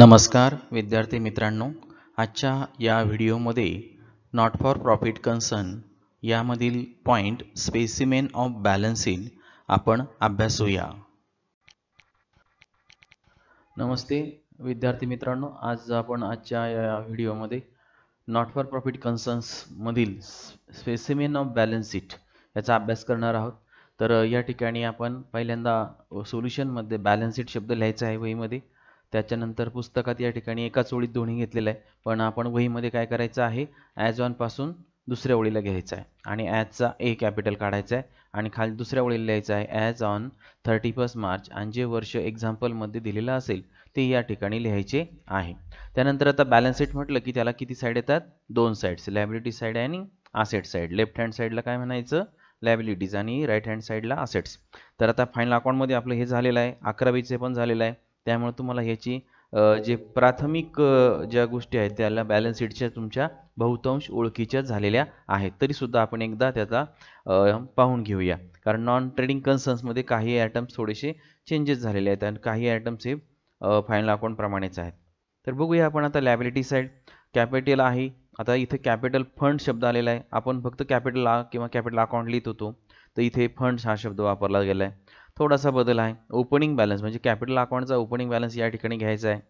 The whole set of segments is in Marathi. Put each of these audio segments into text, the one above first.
नमस्कार विद्यार्थी मित्रांनो आजच्या या व्हिडिओमध्ये नॉट फॉर प्रॉफिट कन्सर्न यामधील पॉइंट स्पेसिमेन ऑफ बॅलन्स आपण आपण अभ्यासूया नमस्ते विद्यार्थी मित्रांनो आज आपण आजच्या या व्हिडिओमध्ये नॉट फॉर प्रॉफिट मधील स्पेसिमेन ऑफ बॅलन्स शीट याचा अभ्यास करणार आहोत तर या ठिकाणी आपण पहिल्यांदा सोल्युशनमध्ये बॅलन्स शीट शब्द लिहायचा आहे वहीमध्ये त्याच्यानंतर पुस्तकात या ठिकाणी एकाच ओळीत दोन्ही घेतलेलं आहे पण आपण वहीमध्ये काय करायचं आहे ॲज ऑनपासून दुसऱ्या ओळीला घ्यायचं आहे आणि ॲजचा ए कॅपिटल काढायचा आहे आणि खाली दुसऱ्या ओळीला लिहायचं आहे as on thirty first March आणि जे वर्ष एक्झाम्पलमध्ये दिलेलं असेल ते या ठिकाणी लिहायचे आहे त्यानंतर आता बॅलन्स शीट म्हटलं की त्याला किती साईड येतात दोन साईड्स लॅबिलिटी साईड आणि आसेट साईड लेफ्ट हँड साईडला काय म्हणायचं लॅबिलिटीज आणि राईट हँड साईडला असेट्स तर आता फायनल अकाउंटमध्ये आपलं हे झालेलं आहे अकरावीचे पण झालेलं आहे त्यामुळे तुम्हाला ह्याची जे प्राथमिक ज्या गोष्टी आहेत त्याला बॅलन्स शीटच्या तुमच्या बहुतांश ओळखीच्या झालेल्या आहेत तरीसुद्धा आपण एकदा त्याचा पाहून घेऊया कारण नॉन ट्रेडिंग कन्सन्समध्ये काही आयटम्स थोडेसे चेंजेस झालेले आहेत आणि काही आयटम्स हे फायनल अकाउंटप्रमाणेच आहेत तर बघूया आपण आता लॅबिलिटी साईड कॅपिटल आहे आता इथे कॅपिटल फंड शब्द आलेला आहे आपण फक्त कॅपिटल किंवा कॅपिटल अकाउंट लिहित होतो तर इथे फंड्स हा शब्द वापरला गेला आहे थोडासा बदल आहे ओपनिंग बॅलन्स म्हणजे कॅपिटल अकाउंटचा ओपनिंग बॅलन्स या ठिकाणी घ्यायचा आहे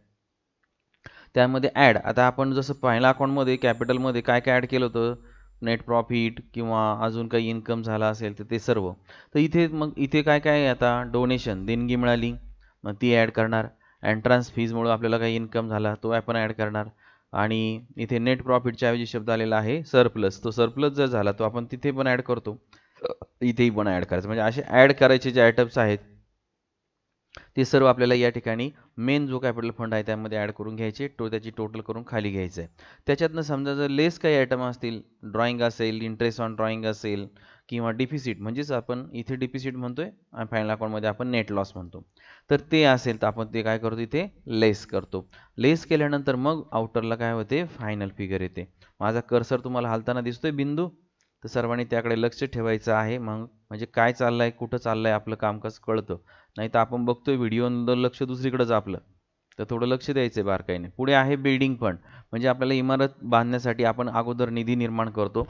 त्यामध्ये ॲड आता आपण जसं पहिल्या अकाउंटमध्ये कॅपिटलमध्ये काय काय ॲड केलं होतं नेट प्रॉफिट किंवा अजून काही इन्कम झाला असेल तर ते सर्व तर इथे मग इथे काय काय आता डोनेशन देणगी मिळाली मग ती ॲड करणार एंट्रान्स फीजमुळं आपल्याला काही इन्कम झाला तो आपण ॲड करणार आणि इथे नेट प्रॉफिटच्या ऐवजी शब्द आलेला आहे सरप्लस तो सरप्लस जर झाला तो आपण तिथे पण ॲड करतो इथेही पण ॲड करायचं म्हणजे असे ॲड करायचे जे आयटम्स आहेत ते सर्व आपल्याला या ठिकाणी मेन जो कॅपिटल फंड आहे त्यामध्ये ॲड करून घ्यायचे टो त्याची टोटल करून खाली घ्यायचं आहे त्याच्यातनं समजा जर लेस काही आयटम असतील ड्रॉइंग असेल इंटरेस्ट ऑन ड्रॉइंग असेल किंवा डिफिसिट म्हणजेच आपण इथे डिफिसिट म्हणतोय आणि फायनल अकाउंटमध्ये आपण नेट लॉस म्हणतो तर ते असेल तर आपण ते काय करतो इथे लेस करतो लेस केल्यानंतर मग आउटरला काय होते फायनल फिगर येते माझा कर्सर तुम्हाला हालताना दिसतोय बिंदू तर सर्वांनी त्याकडे लक्ष ठेवायचं आहे मग म्हणजे काय चाललंय आहे कुठं चाललं आपलं कामकाज कळतं नाही तर आपण बघतोय व्हिडिओनंतर लक्ष दुसरीकडंच आपलं तर थोडं लक्ष द्यायचं आहे बारकाईने पुढे आहे बिल्डिंग फंड म्हणजे आपल्याला इमारत बांधण्यासाठी आपण अगोदर निधी निर्माण करतो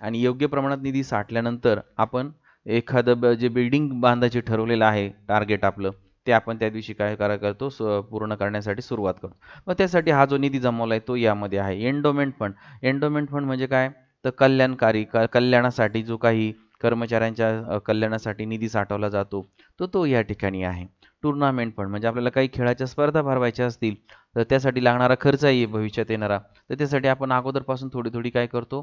आणि योग्य प्रमाणात निधी साठल्यानंतर आपण एखादं ब जे बिल्डिंग बांधायचे ठरवलेलं आहे टार्गेट आपलं ते आपण त्या दिवशी काय कार्य करतो पूर्ण करण्यासाठी सुरुवात करतो मग त्यासाठी हा जो निधी जमवला आहे तो यामध्ये आहे एंडोमेंट फंड एंडोमेंट फंड म्हणजे काय तर कल्याणकारी क कल्याणासाठी जो काही कर्मचाऱ्यांच्या कल्याणासाठी निधी साठवला जातो तो तो या ठिकाणी आहे टुर्नामेंट फंड म्हणजे आपल्याला काही खेळाच्या स्पर्धा भरवायच्या असतील तर त्यासाठी लागणारा खर्च आहे भविष्यात येणारा तर त्यासाठी आपण अगोदरपासून थोडी थोडी काय करतो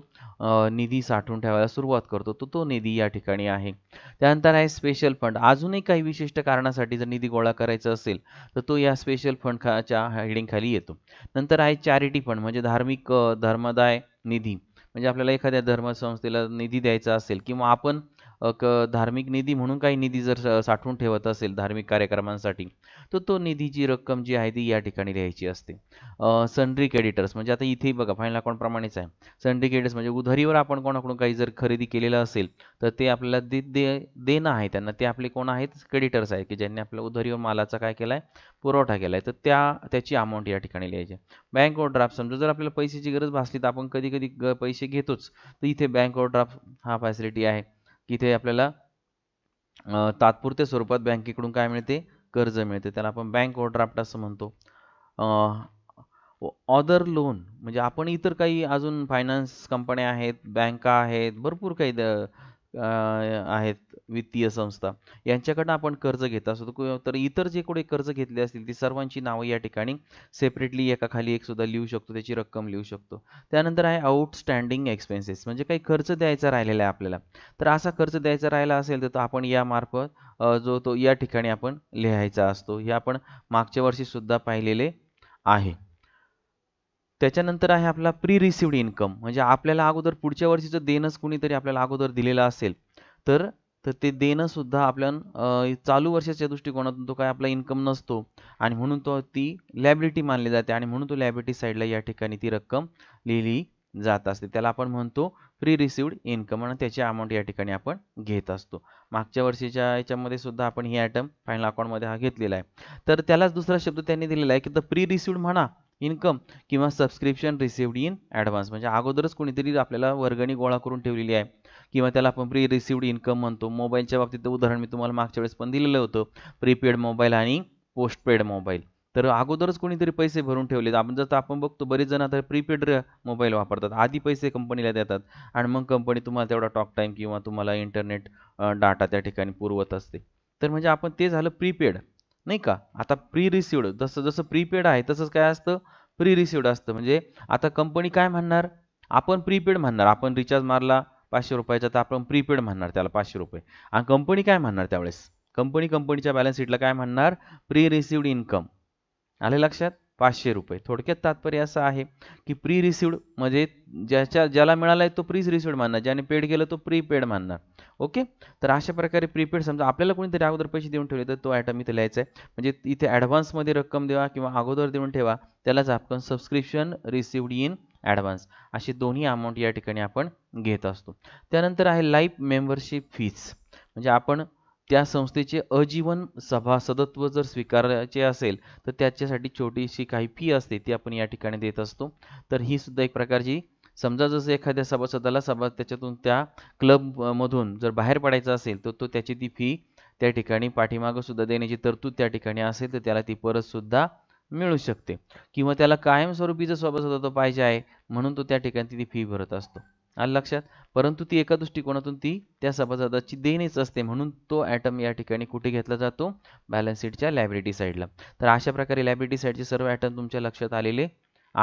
निधी साठवून ठेवायला सुरुवात करतो तो तो निधी या ठिकाणी आहे त्यानंतर आहे स्पेशल फंड अजूनही काही विशिष्ट कारणासाठी जर निधी गोळा करायचा असेल तर तो या स्पेशल फंड खाच्या हेडिंगखाली येतो नंतर आहे चॅरिटी फंड म्हणजे धार्मिक धर्मदाय निधी म्हणजे आपल्याला एखाद्या धर्मसंस्थेला निधी द्यायचा असेल किंवा आपण क धार्मिक निधी म्हणून काही निधी जर साठवून ठेवत असेल धार्मिक कार्यक्रमांसाठी तर तो, निधीची रक्कम जी आहे ती या ठिकाणी लिहायची असते सनड्री क्रेडिटर्स म्हणजे आता इथे बघा फायनल अकाउंट प्रमाणेच आहे सनड्री क्रेडिटर्स म्हणजे उधारीवर आपण कोणाकडून काही जर खरेदी केलेलं असेल तर ते आपल्याला दे देणं आहे त्यांना ते आपले कोण आहेत क्रेडिटर्स आहेत की ज्यांनी आपल्या उधारीवर मालाचा काय केला आहे पुरवठा केला आहे तर त्या त्याची अमाऊंट या ठिकाणी लिहायची बँक ड्राफ्ट समजा जर आपल्याला पैशाची गरज भासली तर आपण कधी कधी पैसे घेतोच तर इथे बँक ड्राफ्ट हा फॅसिलिटी आहे तिथे आपल्याला तात्पुरत्या स्वरूपात बँकेकडून काय मिळते कर्ज मिळते त्याला आपण बँक ओव्हरड्राफ्ट असं म्हणतो ऑदर लोन म्हणजे आपण इतर काही अजून फायनान्स कंपन्या आहेत बँका आहेत भरपूर काही आहेत वित्तीय संस्था यांच्याकडनं आपण कर्ज घेत असतो तर इतर जे कोणी कर्ज घेतले असतील ती सर्वांची नावं या ठिकाणी सेपरेटली एका खाली एक सुद्धा लिहू शकतो त्याची रक्कम लिहू शकतो त्यानंतर आहे आउटस्टँडिंग एक्सपेन्सेस म्हणजे काही खर्च द्यायचा राहिलेला आहे आपल्याला तर असा खर्च द्यायचा राहिला असेल तर तो आपण यामार्फत जो तो या ठिकाणी आपण लिहायचा असतो हे आपण मागच्या वर्षीसुद्धा पाहिलेले आहे त्याच्यानंतर आहे आपला प्री रिसिव्ड इन्कम म्हणजे आपल्याला अगोदर पुढच्या वर्षीचं देणंच कुणीतरी आपल्याला अगोदर दिलेलं असेल तर तर ते देणंसुद्धा सुद्धा आपल्या चालू वर्षाच्या दृष्टिकोनातून तो काय आपला इन्कम नसतो आणि म्हणून तो ती लॅबिलिटी मानली जाते आणि म्हणून तो लॅबिलिटी साईडला या ठिकाणी ती रक्कम लिहिली जात असते त्याला आपण म्हणतो प्री रिसिव्ड इन्कम आणि त्याची अमाऊंट या ठिकाणी आपण घेत असतो मागच्या वर्षीच्या याच्यामध्ये सुद्धा आपण ही आयटम फायनल अकाउंटमध्ये हा घेतलेला आहे तर त्यालाच दुसरा शब्द त्यांनी दिलेला आहे की तर प्री रिसिव्ड म्हणा इन्कम किंवा सबस्क्रिप्शन रिसिव्ड इन ॲडव्हान्स म्हणजे अगोदरच कोणीतरी आपल्याला वर्गणी गोळा करून ठेवलेली आहे किंवा त्याला आपण प्री रिसिव्ड इन्कम म्हणतो मोबाईलच्या बाबतीत उदाहरण मी तुम्हाला मागच्या वेळेस पण दिलेलं होतं प्रीपेड मोबाईल आणि पोस्टपेड मोबाईल तर अगोदरच कोणीतरी पैसे भरून ठेवलेत आपण जर आपण बघतो बरेच जण आता प्रीपेड मोबाईल वापरतात आधी पैसे कंपनीला देतात आणि मग कंपनी तुम्हाला तेवढा टॉक टाइम किंवा तुम्हाला इंटरनेट डाटा त्या ठिकाणी पुरवत असते तर म्हणजे आपण ते झालं प्रीपेड नाही का आता प्री रिसिवड जसं जसं प्रीपेड आहे तसंच काय असतं प्री रिसिवड असतं म्हणजे आता कंपनी काय म्हणणार आपण प्रीपेड म्हणणार आपण रिचार्ज मारला पाचशे रुपयाचा तर आपण प्रीपेड म्हणणार त्याला पाचशे रुपये आणि कंपनी काय म्हणणार त्यावेळेस कंपनी कंपनीच्या बॅलन्स शीटला काय म्हणणार प्री रिसिवड इन्कम आले लक्षात पाचशे रुपये थोडक्यात तात्पर्य असं आहे की प्री रिसिवड म्हणजे ज्याच्या ज्याला मिळाला आहे तो प्री रिसिवड मानणार ज्याने पेड केलं तो प्रीपेड मानणार ओके तर अशा प्रकारे प्रीपेड समजा आपल्याला कोणीतरी अगोदर पैसे देऊन ठेवले तर तो आयटम इथे लिहायचा आहे म्हणजे इथे ॲडव्हान्समध्ये रक्कम देवा किंवा अगोदर देऊन ठेवा त्यालाच आपण सबस्क्रिप्शन रिसिवड इन ॲडव्हान्स अशी दोन्ही अमाऊंट या ठिकाणी आपण घेत असतो त्यानंतर आहे लाईफ मेंबरशिप फीज म्हणजे आपण त्या संस्थेचे अजीवन सभासदत्व जर स्वीकारायचे असेल तर त्याच्यासाठी छोटीशी काही फी असते ती आपण या ठिकाणी देत असतो तर ही सुद्धा एक प्रकारची समजा जसं एखाद्या सभासदाला सभा त्याच्यातून त्या क्लबमधून जर बाहेर पडायचा असेल तर तो त्याची ती फी त्या ठिकाणी पाठीमागं सुद्धा देण्याची तरतूद त्या ठिकाणी असेल तर त्याला ती परतसुद्धा मिळू शकते किंवा त्याला कायमस्वरूपी जर सभासदत्व पाहिजे आहे म्हणून तो त्या ठिकाणी ती फी भरत असतो आलं लक्षात परंतु ती एका दृष्टिकोनातून ती त्या सभासदाची देणीच असते म्हणून तो ॲटम या ठिकाणी कुठे घेतला जातो बॅलन्स शीटच्या लायब्रिटी साईडला तर अशा प्रकारे लायब्रिटी साईडचे सर्व ॲटम तुमच्या लक्षात आलेले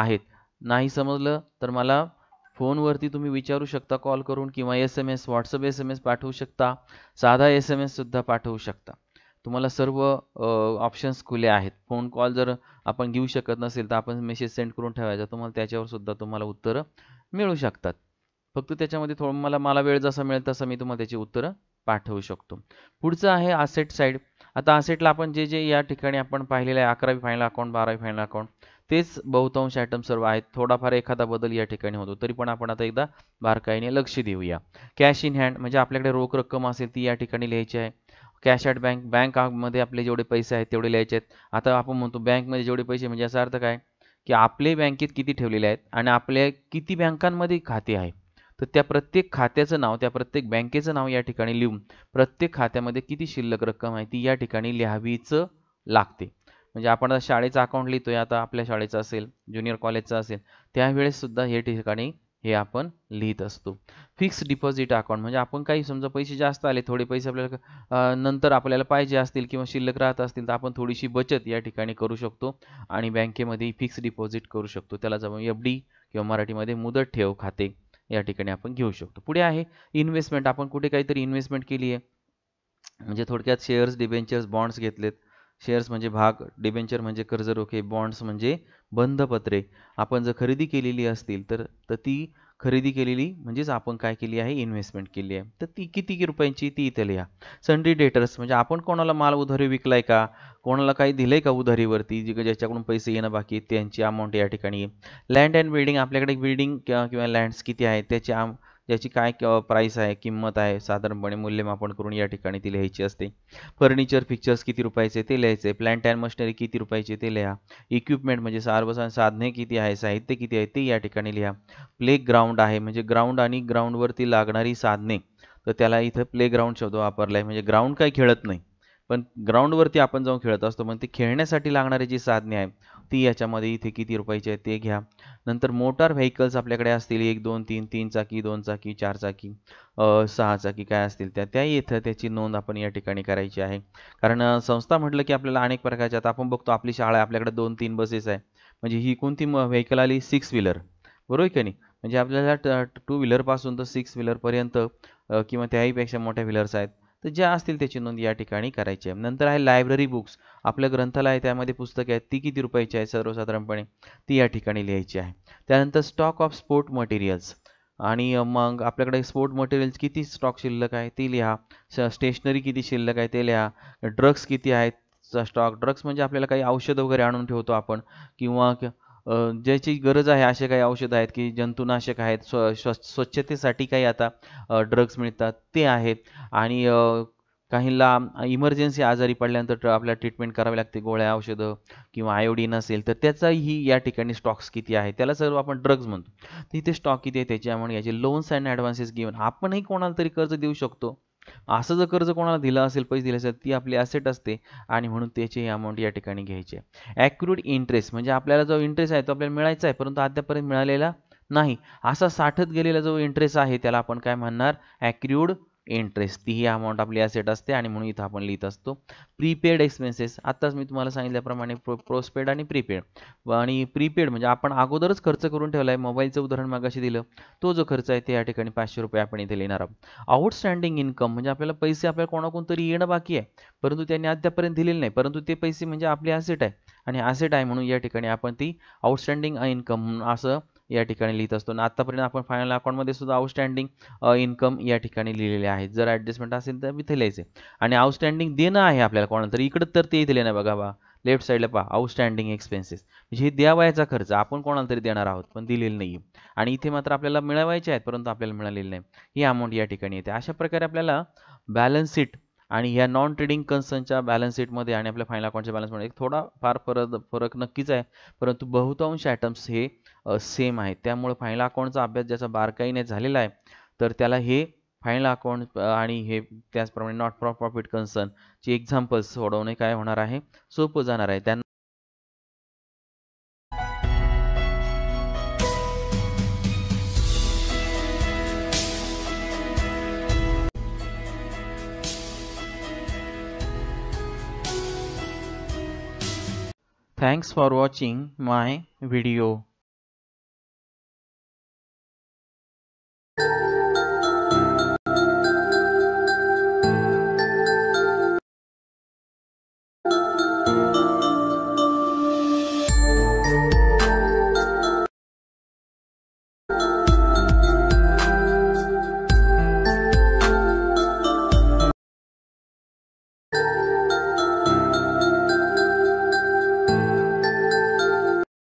आहेत नाही समजलं तर मला फोनवरती तुम्ही विचारू शकता कॉल करून किंवा S M S WhatsApp S M S पाठवू शकता साधा एस एम एससुद्धा पाठवू शकता तुम्हाला सर्व ऑप्शन्स खुले आहेत फोन कॉल जर आपण घेऊ शकत नसेल तर आपण मेसेज सेंड करून ठेवायचा तुम्हाला त्याच्यावर सुद्धा तुम्हाला उत्तरं मिळू शकतात फक्त त्याच्यामध्ये थोडं मला मला वेळ जसा मिळेल तसा मी तुम्हाला त्याची उत्तरं पाठवू शकतो पुढचं आहे आसेट साईड आता आसेटला आपण जे जे या ठिकाणी आपण पाहिलेलं आहे अकरावी फायनल अकाउंट बारावी फायनल अकाउंट तेच बहुतांश ॲटम सर्व आहेत थोडाफार एखादा बदल या ठिकाणी होतो तरी पण आपण आता एकदा बारकाईने लक्ष देऊया कॅश इन हँड म्हणजे आपल्याकडे रोख रक्कम असेल ती या ठिकाणी लिहायची आहे कॅश ॲट बँक बँकमध्ये आपले जेवढे पैसे आहेत तेवढे लिहायचे आहेत आता आपण म्हणतो बँकमध्ये जेवढे पैसे म्हणजे याचा अर्थ काय की आपले बँकेत किती ठेवलेले आहेत आणि आपल्या किती बँकांमध्ये खाते आहे तर त्या प्रत्येक खात्याचं नाव त्या प्रत्येक बँकेचं नाव या ठिकाणी लिहून प्रत्येक खात्यामध्ये किती शिल्लक रक्कम आहे ती या ठिकाणी लिहावीच लागते म्हणजे आपण आता शाळेचं अकाउंट लिहितोय आता आपल्या शाळेचं असेल ज्युनियर कॉलेजचा असेल त्यावेळेस सुद्धा हे ठिकाणी हे आपण लिहित असतो फिक्स डिपॉझिट अकाउंट म्हणजे आपण काही समजा पैसे जास्त आले थोडे पैसे आपल्याला नंतर आपल्याला पाहिजे असतील किंवा शिल्लक राहत असतील तर आपण थोडीशी बचत या ठिकाणी करू शकतो आणि बँकेमध्ये फिक्स डिपॉझिट करू शकतो त्याला जाऊन एफ डी किंवा मराठीमध्ये मुदत ठेव खाते या ठिकाणी आपण घेऊ शकतो पुढे आहे इन्व्हेस्टमेंट आपण कुठे काहीतरी इन्व्हेस्टमेंट केली आहे म्हणजे थोडक्यात शेअर्स डिबेंचर्स बॉन्ड्स घेतलेत शेअर्स म्हणजे भाग डिबेंचर म्हणजे कर्ज रोखे बॉन्ड्स म्हणजे बंधपत्रे आपण जर खरेदी केलेली असतील तर तर ती खरेदी केलेली म्हणजेच आपण काय केली आहे इन्व्हेस्टमेंट केली आहे तर ती किती रुपयांची ती इथे लिहा सन्ड्री डेटर्स म्हणजे आपण कोणाला माल उधारी विकलाय का कोणाला काही दिलंय का उधारीवरती जे ज्याच्याकडून पैसे येणं बाकी त्यांची अमाऊंट या ठिकाणी लँड अँड बिल्डिंग आपल्याकडे बिल्डिंग किंवा लँड्स किती आहेत त्याची ज्याची काय प्राईस आहे किंमत आहे साधारणपणे मूल्यमापन करून या ठिकाणी ती लिहायची असते फर्निचर फिक्चर्स किती रुपयाचे ते लिहायचे प्लॅन्ट अँड मशिनरी किती रुपयाचे ते लिहा इक्विपमेंट म्हणजे सार्वजनिक साधने किती आहे साहित्य किती आहे ते या ठिकाणी लिहा प्ले ग्राउंड आहे म्हणजे ग्राउंड आणि ग्राउंडवरती लागणारी साधने तर त्याला इथं प्ले ग्राउंड शब्द वापरला आहे म्हणजे ग्राउंड काही खेळत नाही पण ग्राउंडवरती आपण जाऊन खेळत असतो मग ते खेळण्यासाठी लागणारी जी साधने आहे ती याच्यामध्ये इथे किती रुपयाची आहे ते घ्या नंतर मोटार व्हेकल्स आपल्याकडे असतील एक दोन तीन तीन चाकी दोन चाकी चार चाकी सहा चाकी काय असतील त्या त्या इथं त्याची नोंद आपण या ठिकाणी करायची आहे कारण संस्था म्हटलं की आपल्याला अनेक प्रकारच्या आता आपण बघतो आपली शाळा आपल्याकडे दोन तीन बसेस आहे म्हणजे ही कोणती व्हेकल आली सिक्स व्हीलर बरोबर की नाही म्हणजे आपल्याला टू व्हीलरपासून तर सिक्स व्हीलरपर्यंत किंवा त्याहीपेक्षा मोठ्या व्हीलर्स आहेत तर ज्या असतील त्याची नोंद या ठिकाणी करायची आहे नंतर आहे लायब्ररी बुक्स आपल्या ग्रंथालय त्यामध्ये पुस्तके आहेत ती किती रुपयाची आहे सर्वसाधारणपणे ती या ठिकाणी लिहायची आहे त्यानंतर स्टॉक ऑफ स्पोर्ट मटेरियल्स आणि मग आपल्याकडे स्पोर्ट मटेरियल्स किती स्टॉक शिल्लक आहे ती लिहा स्टेशनरी किती शिल्लक आहे ते लिहा ड्रग्स किती आहेत स्टॉक ड्रग्स म्हणजे आपल्याला काही औषधं वगैरे आणून ठेवतो आपण किंवा ज्याची गरज आहे असे काही औषधं आहेत की जंतुनाशक आहेत स्व स्व स्वच्छतेसाठी काही आता ड्रग्स मिळतात ते आहेत आणि काहींना इमर्जन्सी आजारी पडल्यानंतर आपल्याला ट्रीटमेंट करावी लागते गोळ्या औषधं किंवा आयोडीन असेल तर त्याचाही या ठिकाणी स्टॉक्स किती आहे त्याला सर्व आपण ड्रग्ज म्हणतो तर इथे स्टॉक किती आहे त्याच्यामुळे याचे लोन्स अँड ॲडव्हान्सेस घेऊन आपणही कोणाला तरी कर्ज देऊ शकतो असं जर कर्ज कोणाला दिलं असेल पैसे दिले असेल ती आपली ॲसेट असते आणि म्हणून त्याची अमाऊंट या ठिकाणी घ्यायची आहे ॲक्युरेट इंटरेस्ट म्हणजे आपल्याला जो इंटरेस्ट आहे तो आपल्याला मिळायचा आहे परंतु अद्यापर्यंत मिळालेला नाही असा साठत गेलेला जो इंटरेस्ट आहे त्याला आपण काय म्हणणार ॲक्युरेट इंटरेस्ट तीही अमाऊंट आपली असेट असते आणि म्हणून इथं आपण लिहित असतो प्रीपेड एक्सपेन्सेस आत्ताच मी तुम्हाला सांगितल्याप्रमाणे प्रो प्रोस्पेड आणि प्रीपेड आणि प्रीपेड म्हणजे आपण अगोदरच खर्च करून ठेवला आहे मोबाईलचं उदाहरण मागाशी दिलं तो जो खर्च आहे ते या ठिकाणी पाचशे रुपये आपण इथे लिहिणार आहोत आउटस्टँडिंग इन्कम म्हणजे आपल्याला पैसे आपल्याला कोणाकोण तरी येणं बाकी आहे परंतु त्यांनी अद्यापर्यंत दिलेलं नाही परंतु ते पैसे म्हणजे आपली ॲसेट आहे आणि ॲसेट आहे म्हणून या ठिकाणी आपण ती आउटस्टँडिंग इन्कम असं या ठिकाणी लिहित असतो आणि आत्तापर्यंत आपण फायनल अकाउंटमध्ये सुद्धा आउटस्टँडिंग इन्कम या ठिकाणी लिहिलेले आहे जर ॲडजस्टमेंट असेल तर इथे लिहायचे आणि आउटस्टँडिंग देणं आहे आपल्याला कोणाला तरी इकडं तर ते इथे लिहिणं बघा बा लेफ्ट साईडला पहा आउटस्टँडिंग एक्सपेन्सेस म्हणजे हे द्यावायचा खर्च आपण कोणाला तरी देणार आहोत पण दिलेलं नाही आणि इथे मात्र आपल्याला मिळवायचे आहेत परंतु आपल्याला मिळालेले नाही ही अमाऊंट या ठिकाणी येते अशा प्रकारे आपल्याला बॅलन्स शीट आणि ह्या नॉन ट्रेडिंग कन्सर्नच्या बॅलन्स शीटमध्ये आणि आपल्या फायनल अकाउंटच्या बॅलन्समध्ये थोडा फार फरक फरक नक्कीच आहे परंतु बहुतांश आयटम्स हे सेम आहे त्यामुळे फायनल अकाउंटचा अभ्यास ज्याचा बारकाईने झालेला आहे तर त्याला हे फायनल अकाउंट आणि हे त्याचप्रमाणे नॉट फॉर प्रॉफिट कन्सर्न ची एक्झाम्पल्स सोडवणे काय होणार आहे सोपं जाणार आहे त्यांना Thanks for watching my video. you